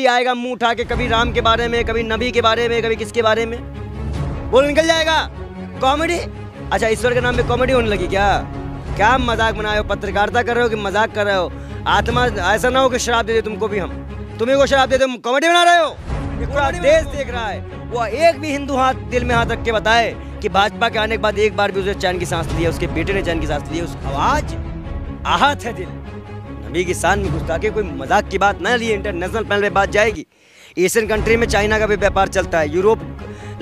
भी आएगा मुंह उठा के कभी राम के बारे में कभी नबी के बारे में कभी किसके बारे में बोल निकल जाएगा कॉमेडी अच्छा ईश्वर के नाम पे कॉमेडी होने लगी क्या क्या मजाक बनाए हो पत्रकारिता कर रहे हो कि मजाक कर रहे हो आत्मा ऐसा ना हो कि शराब दे दे तुमको भी हम तुम्हें को शराब दे दे कॉमेडी बना रहे हो पूरा देश देख रहा है वो एक भी हिंदू हाथ दिल में हाथ रख के बताए कि भाजपा के आने के बाद एक बार भी उसने चैन की सांस ली है उसके बेटे ने चैन की सांस ली है उस आवाज आहत है दिल शान में के कोई मजाक की बात ना लिए इंटरनेशनल पैनल पे बात जाएगी एशियन कंट्री में चाइना का भी व्यापार चलता है यूरोप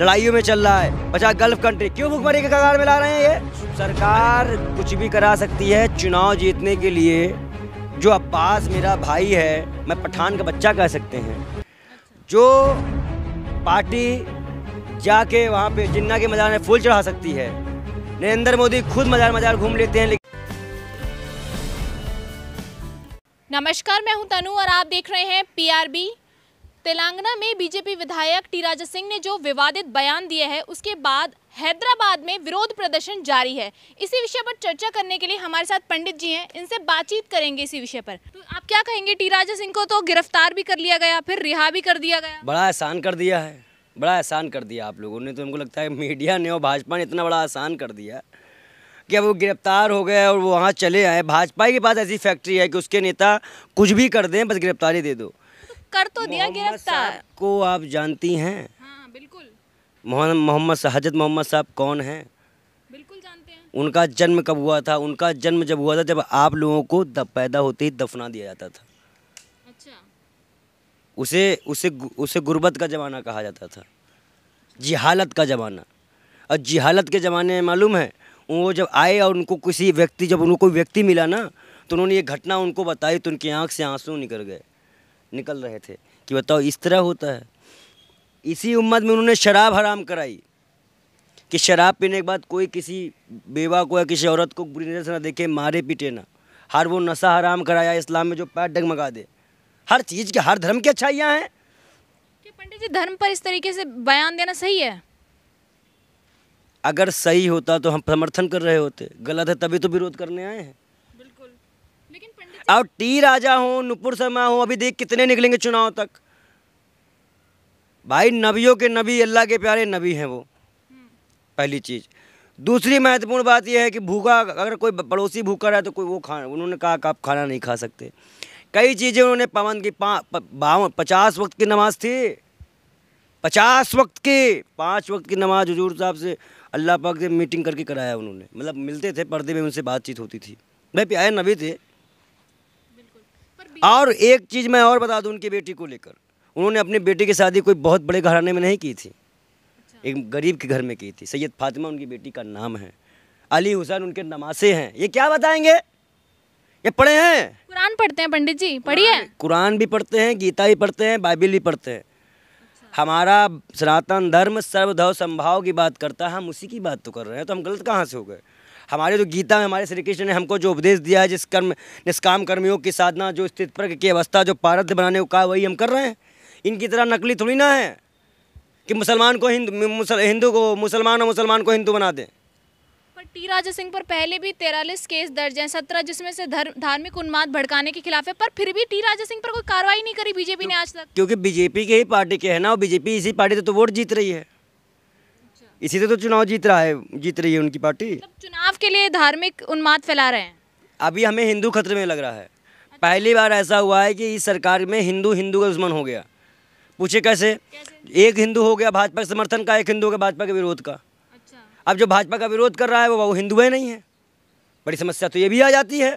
लड़ाइयों में चल रहा है बचा गल्फ कंट्री क्यों भुखमरी के कगार में ला रहे हैं ये सरकार कुछ भी करा सकती है चुनाव जीतने के लिए जो अब्बास मेरा भाई है मैं पठान का बच्चा कह सकते हैं जो पार्टी जाके वहाँ पे जिन्ना के मजार में फूल चढ़ा सकती है नरेंद्र मोदी खुद मजार मजार घूम लेते हैं लेकिन नमस्कार मैं हूं तनु और आप देख रहे हैं पीआरबी तेलंगाना में बीजेपी विधायक टी राजा सिंह ने जो विवादित बयान दिया है उसके बाद हैदराबाद में विरोध प्रदर्शन जारी है इसी विषय पर चर्चा करने के लिए हमारे साथ पंडित जी हैं इनसे बातचीत करेंगे इसी विषय पर तो आप क्या कहेंगे टीराजा सिंह को तो गिरफ्तार भी कर लिया गया फिर रिहा भी कर दिया गया बड़ा एहसान कर दिया है बड़ा एहसान कर दिया आप लोगों ने तो हमको लगता है मीडिया ने और भाजपा ने इतना बड़ा आसान कर दिया कि वो गिरफ्तार हो गए और वो वहाँ चले आए भाजपा के पास ऐसी फैक्ट्री है कि उसके नेता कुछ भी कर दें बस गिरफ्तारी दे दो कर तो दिया गिरफ्तार को आप जानती हैं हाँ, बिल्कुल मोहम्मद हजरत मोहम्मद साहब कौन हैं बिल्कुल जानते हैं उनका जन्म कब हुआ था उनका जन्म जब हुआ था जब आप लोगों को दब पैदा होते ही दफना दिया जाता था अच्छा उसे उसे उसे गुर्बत का ज़माना कहा जाता था जिहालत का ज़माना और जिहालत के ज़माने में मालूम है वो जब आए और उनको किसी व्यक्ति जब उनको कोई व्यक्ति मिला ना तो उन्होंने ये घटना उनको बताई तो उनकी आँख से आंसू निकल गए निकल रहे थे कि बताओ इस तरह होता है इसी उम्मत में उन्होंने शराब हराम कराई कि शराब पीने के बाद कोई किसी बेवा को या किसी औरत को बुरी नज़र से ना देखे मारे पीटे ना हर वो नशा हराम कराया इस्लाम में जो पैर डगमगा दे हर चीज़ के हर धर्म की अच्छाइयाँ हैं पंडित जी धर्म पर इस तरीके से बयान देना सही है अगर सही होता तो हम समर्थन कर रहे होते गलत है तभी तो विरोध करने आए हैं बिल्कुल लेकिन और टी राजा हो नुपुर शर्मा हो अभी देख कितने निकलेंगे चुनाव तक भाई नबियों के नबी अल्लाह के प्यारे नबी हैं वो हम्म। पहली चीज़ दूसरी महत्वपूर्ण बात यह है कि भूखा अगर कोई पड़ोसी भूखा रहा तो कोई वो खा उन्होंने कहा कि आप खाना नहीं खा सकते कई चीज़ें उन्होंने पवन की बावन पचास वक्त की नमाज थी पचास वक्त की पाँच वक्त की नमाज हजूर साहब से अल्लाह पाक से मीटिंग करके कराया उन्होंने मतलब मिलते थे पर्दे में उनसे बातचीत होती थी भाई प्यारे नबी थे और एक चीज़ मैं और बता दूँ उनकी बेटी को लेकर उन्होंने अपनी बेटी की शादी कोई बहुत बड़े घराने में नहीं की थी अच्छा। एक गरीब के घर में की थी सैयद फातिमा उनकी बेटी का नाम है अली हुसैन उनके नमासे हैं ये क्या बताएंगे ये पढ़े हैं कुरान पढ़ते हैं पंडित जी पढ़िए कुरान भी पढ़ते हैं गीता भी पढ़ते हैं बाइबिल भी पढ़ते हैं हमारा सनातन धर्म सर्वधव संभाव की बात करता है हम उसी की बात तो कर रहे हैं तो हम गलत कहाँ से हो गए हमारे जो गीता में हमारे श्री कृष्ण ने हमको जो उपदेश दिया है जिस कर्म निष्काम कर्मियों की साधना जो स्थित प्रग की अवस्था जो पारध बनाने को कहा वही हम कर रहे हैं इनकी तरह नकली थोड़ी ना है कि मुसलमान को हिंदू हिंदू को मुसलमान और मुसलमान को हिंदू बना दें टी राजा सिंह पर पहले भी तेरालीस केस दर्ज हैं सत्रह जिसमें से धार्मिक उन्माद भड़काने के खिलाफ है पर फिर भी टी राजा सिंह पर कोई कार्रवाई नहीं करी बीजेपी ने आज तक क्योंकि बीजेपी के ही पार्टी के है ना और बीजेपी इसी पार्टी से तो वोट जीत रही है अच्छा। इसी से तो चुनाव जीत रहा है जीत रही है उनकी पार्टी मतलब चुनाव के लिए धार्मिक उन्माद फैला रहे हैं अभी हमें हिंदू खतरे में लग रहा है पहली बार ऐसा हुआ है कि इस सरकार में हिंदू हिंदू का दुश्मन हो गया पूछे कैसे? कैसे एक हिंदू हो गया भाजपा के समर्थन का एक हिंदू हो गया भाजपा के विरोध का अब जो भाजपा का विरोध कर रहा है वो हिंदू है नहीं है बड़ी समस्या तो ये भी आ जाती है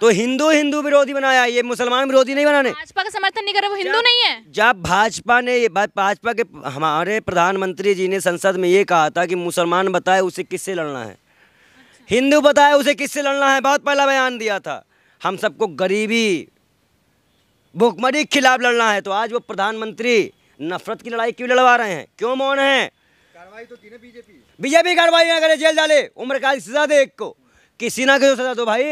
तो हिंदू हिंदू विरोधी बनाया ये मुसलमान विरोधी नहीं बनाने भाजपा का समर्थन नहीं कर रहे वो हिंदू नहीं है जब भाजपा ने ये भाजपा के हमारे प्रधानमंत्री जी ने संसद में ये कहा था कि मुसलमान बताए उसे किससे लड़ना है अच्छा। हिंदू बताए उसे किससे लड़ना है बहुत पहला बयान दिया था हम सबको गरीबी भुखमरी के खिलाफ लड़ना है तो आज वो प्रधानमंत्री नफरत की लड़ाई क्यों लड़वा रहे हैं क्यों मौन है कार्रवाई तो की ना बीजेपी बीजेपी कार्रवाई ना करे जेल डाले उम्र का सजा दे एक को किसी ना किसी सजा दो भाई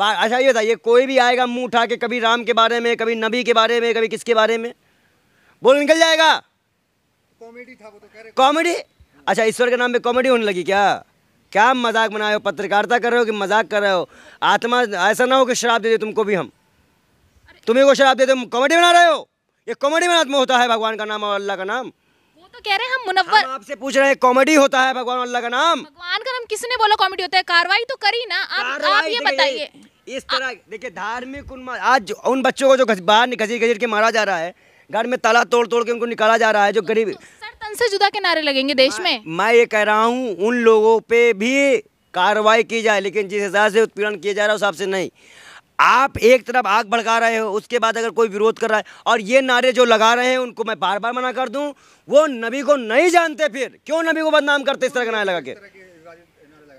अच्छा ये बताइए कोई भी आएगा मुंह उठा के कभी राम के बारे में कभी नबी के बारे में कभी किसके बारे में बोल निकल जाएगा कॉमेडी था वो तो कह रहे कॉमेडी अच्छा ईश्वर के नाम पे कॉमेडी होने लगी क्या क्या मजाक बना रहे हो पत्रकारिता कर रहे हो कि मजाक कर रहे हो आत्मा ऐसा ना हो कि शराब दे दे तुमको भी हम तुम्हें को शराब दे दो कॉमेडी बना रहे हो ये कॉमेडी में आत्मा होता है भगवान का नाम और अल्लाह का नाम तो कह रहे हैं हम मुनवर हम आपसे पूछ रहे हैं कॉमेडी होता है भगवान अल्लाह का नाम भगवान का नाम किसने बोला कॉमेडी होता है कार्रवाई तो करी ना आप आप ये बताइए इस तरह देखिए धार्मिक आज उन बच्चों को जो बाहर घसीट घसीट के मारा जा रहा है घर में ताला तोड़ तोड़ के उनको निकाला जा रहा है जो तो गरीब तो सर से जुदा के नारे लगेंगे देश में मैं ये कह रहा हूँ उन लोगों पे भी कार्रवाई की जाए लेकिन जिस हिसाब से उत्पीड़न किया जा रहा है उस हिसाब से नहीं आप एक तरफ आग भड़का रहे हो उसके बाद अगर कोई विरोध कर रहा है और ये नारे जो लगा रहे हैं उनको मैं बार बार मना कर दूं वो नबी को नहीं जानते फिर क्यों नबी को बदनाम करते इस तरह का नारा लगा के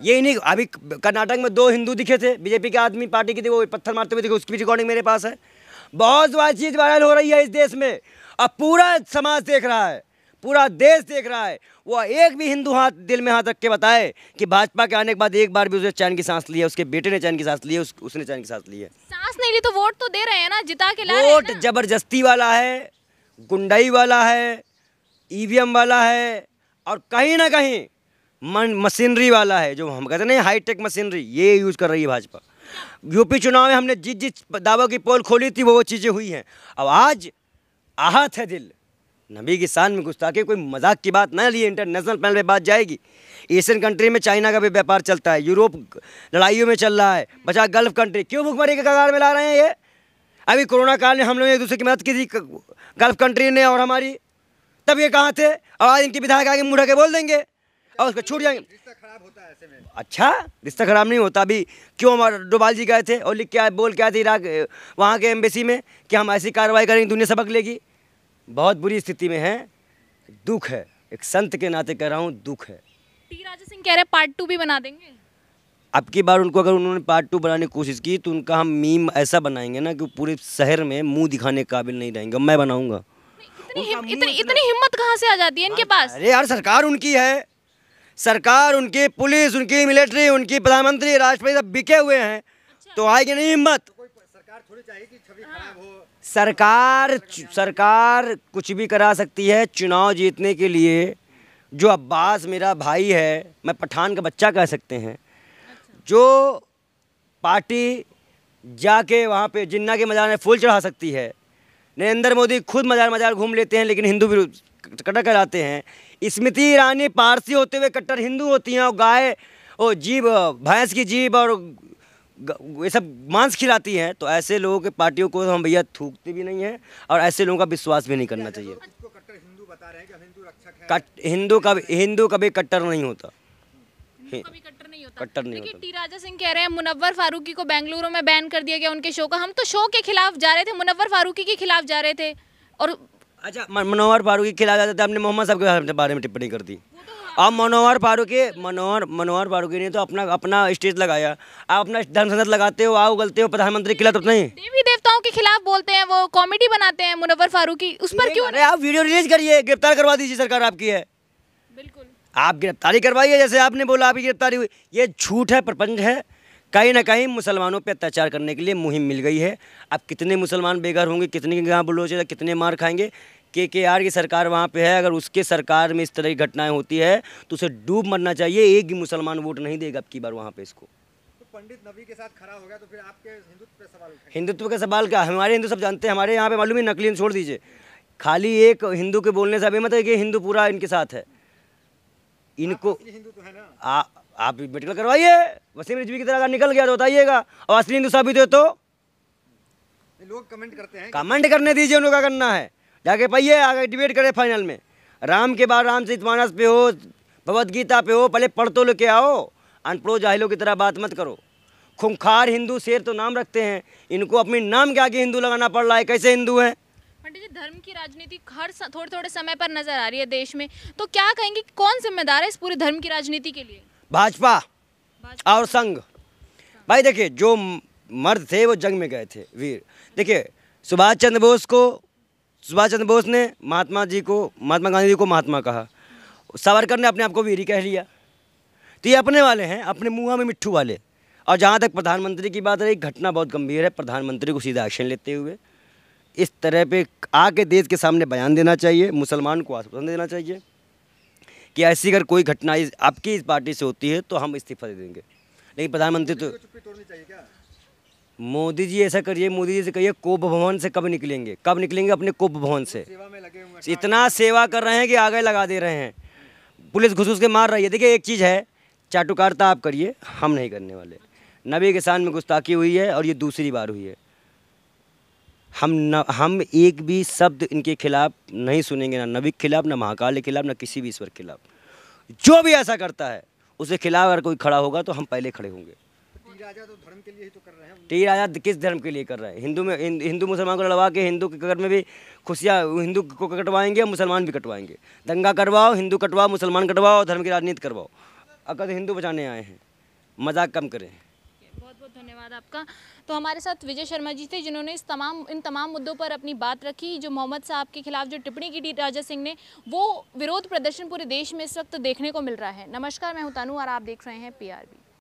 ये नहीं अभी कर्नाटक में दो हिंदू दिखे थे बीजेपी के आदमी पार्टी के थे वो पत्थर मारते हुए दिखे उसकी भी रिकॉर्डिंग मेरे पास है बहुत बार चीज़ वायरल हो रही है इस देश में अब पूरा समाज देख रहा है पूरा देश देख रहा है वो एक भी हिंदू हाथ दिल में हाथ रख के बताए कि भाजपा के आने के बाद एक बार भी उसने चैन की सांस ली है उसके बेटे ने चैन की सांस ली है उस, उसने चैन की सांस ली है सांस नहीं ली तो वोट तो दे रहे हैं ना जिता के ला वोट जबरदस्ती वाला है गुंडाई वाला है ईवीएम वाला है और कहीं ना कहीं मन मशीनरी वाला है जो हम कहते नहीं हाईटेक मशीनरी ये यूज़ कर रही है भाजपा यूपी चुनाव में हमने जिस जिस दावों की पोल खोली थी वो वो चीज़ें हुई हैं अब आज आहत है दिल नबी की शान में गुस्ताखी कोई मजाक की बात ना लिए इंटरनेशनल पैनल पे बात जाएगी एशियन कंट्री में चाइना का भी व्यापार चलता है यूरोप लड़ाइयों में चल रहा है बचा गल्फ कंट्री क्यों भुखमरी के कगार में ला रहे हैं ये अभी कोरोना काल में हम लोग एक दूसरे की मदद की थी गल्फ कंट्री ने और हमारी तब ये कहाँ थे और आज इनके विधायक आगे मुड़ा के बोल देंगे और उसको छूट जाएंगे रिश्ता खराब होता है ऐसे में अच्छा रिश्ता खराब नहीं होता अभी क्यों हमारे डोभाल जी गए थे और लिख के आए बोल के आए थे इराक वहाँ के एम्बेसी में कि हम ऐसी कार्रवाई करेंगे दुनिया सबक लेगी बहुत बुरी स्थिति में है दुख है एक संत के नाते कह रहा हूँ दुख है टी राजा सिंह कह रहे हैं पार्ट टू भी बना देंगे अब की बार उनको अगर उन्होंने पार्ट टू बनाने की कोशिश की तो उनका हम मीम ऐसा बनाएंगे ना कि पूरे शहर में मुंह दिखाने के काबिल नहीं रहेंगे मैं बनाऊंगा इतनी, हिम, इतनी, इतनी हिम्मत कहाँ से आ जाती है इनके पास अरे यार सरकार उनकी है सरकार उनकी पुलिस उनकी मिलिट्री उनकी प्रधानमंत्री राष्ट्रपति सब बिके हुए हैं अच्छा। तो आएगी नहीं हिम्मत हाँ। सरकार सरकार कुछ भी करा सकती है चुनाव जीतने के लिए जो अब्बास मेरा भाई है मैं पठान का बच्चा कह सकते हैं जो पार्टी जाके वहाँ पे जिन्ना के मजार में फूल चढ़ा सकती है नरेंद्र मोदी खुद मजार मजार घूम लेते हैं लेकिन हिंदू विरोध कट्टर कराते हैं स्मृति ईरानी पारसी होते हुए कट्टर हिंदू होती हैं और गाय और जीभ भैंस की जीभ और ये सब मांस खिलाती है तो ऐसे लोगों के पार्टियों को हम भैया थूकते भी नहीं हैं और ऐसे लोगों का विश्वास भी नहीं करना चाहिए हिंदू का हिंदू कभी कट्टर नहीं होता कट्टर नहीं होता टी राजा सिंह कह रहे हैं मुनव्वर फारूकी को बेंगलुरु में बैन कर दिया गया उनके शो का हम तो शो के खिलाफ जा रहे थे मुनव्वर फारूकी के खिलाफ जा रहे थे और अच्छा मनोहर फारूकी के खिलाफ जाते थे आपने मोहम्मद साहब के बारे में टिप्पणी कर दी अब मनोहर फारूक मनोहर मनोहर फारूकी ने तो अपना अपना स्टेज लगाया आप अपना धन संसद लगाते हो आओ गलते हो प्रधानमंत्री खिलाफ तो नहीं देवी देवताओं के खिलाफ बोलते हैं वो कॉमेडी बनाते हैं मुनवर फारूकी उस पर क्यों आप वीडियो रिलीज करिए गिरफ्तार करवा दीजिए सरकार आपकी है बिल्कुल आप गिरफ्तारी करवाइए जैसे आपने बोला आपकी गिरफ्तारी हुई ये झूठ है प्रपंच है कहीं ना कहीं मुसलमानों पर अत्याचार करने के लिए मुहिम मिल गई है अब कितने मुसलमान बेघर होंगे कितने के यहाँ बुलोचे कितने मार खाएंगे के के आर की सरकार वहाँ पे है अगर उसके सरकार में इस तरह की घटनाएं होती है तो उसे डूब मरना चाहिए एक भी मुसलमान वोट नहीं देगा अब की बार वहाँ पे इसको तो पंडित नबी के साथ खड़ा हो गया तो फिर आपके हिंदुत्व पे सवाल हिंदुत्व का सवाल क्या हमारे हिंदू सब जानते हैं हमारे यहाँ पे मालूम है नकली छोड़ दीजिए खाली एक हिंदू के बोलने से अभी मतलब कि हिंदू पूरा इनके साथ है इनको हिंदू तो है ना आप मेडिकल करवाइए वसीम रिजवी की तरह अगर निकल गया तो बताइएगा और असली हिंदू साबित हो तो लोग कमेंट करते हैं कमेंट करने दीजिए उन लोग करना है जाके पाइए आगे डिबेट करें फाइनल में राम के बाद राम चरितमानस पे हो भगवदगीता पे हो पहले पढ़ तो लेके आओ अनपढ़ो जाहिलों की तरह बात मत करो खुंखार हिंदू शेर तो नाम रखते हैं इनको अपने नाम के आगे हिंदू लगाना पड़ रहा है कैसे हिंदू हैं पंडित जी धर्म की राजनीति हर थोड़े थोड़े समय पर नजर आ रही है देश में तो क्या कहेंगे कौन जिम्मेदार है इस पूरे धर्म की राजनीति के लिए भाजपा और संघ भाई देखिए जो मर्द थे वो जंग में गए थे वीर देखिए सुभाष चंद्र बोस को सुभाष चंद्र बोस ने महात्मा जी को महात्मा गांधी जी को महात्मा कहा सावरकर ने अपने आप को वीरी कह लिया तो ये अपने वाले हैं अपने मुँह में मिट्ठू वाले और जहाँ तक प्रधानमंत्री की बात रही घटना बहुत गंभीर है प्रधानमंत्री को सीधा एक्शन लेते हुए इस तरह पे आके देश के सामने बयान देना चाहिए मुसलमान को आश्वासन देना चाहिए कि ऐसी अगर कोई घटना आपकी इस पार्टी से होती है तो हम इस्तीफा दे देंगे लेकिन प्रधानमंत्री तो मोदी जी ऐसा करिए मोदी जी से कहिए कोप भवन से कब निकलेंगे कब निकलेंगे अपने कोप भवन से इतना सेवा कर रहे हैं कि आगे लगा दे रहे हैं पुलिस घुस घुस के मार रही है देखिए एक चीज़ है चाटुकारता आप करिए हम नहीं करने वाले नबी के शान में गुस्ताखी हुई है और ये दूसरी बार हुई है हम न हम एक भी शब्द इनके खिलाफ नहीं सुनेंगे ना नबी के खिलाफ ना महाकाल के खिलाफ ना किसी भी ईश्वर के खिलाफ जो भी ऐसा करता है उसके खिलाफ अगर कोई खड़ा होगा तो हम पहले खड़े होंगे टी राजा तो धर्म के लिए ही तो कर रहे हैं टी राजा किस धर्म के लिए कर रहे हैं हिंदू में हिंदू मुसलमान को लड़वा के हिंदू के कट में भी खुशियाँ हिंदू को कटवाएंगे और मुसलमान भी कटवाएंगे दंगा करवाओ हिंदू कटवाओ मुसलमान कटवाओ धर्म की राजनीति करवाओ अगर तो हिंदू बचाने आए हैं मजाक कम करें बहुत धन्यवाद आपका तो हमारे साथ विजय शर्मा जी थे जिन्होंने इस तमाम इन तमाम मुद्दों पर अपनी बात रखी जो मोहम्मद साहब के खिलाफ जो टिप्पणी की थी राजा सिंह ने वो विरोध प्रदर्शन पूरे देश में इस वक्त देखने को मिल रहा है नमस्कार मैं हूं तनु और आप देख रहे हैं पीआरबी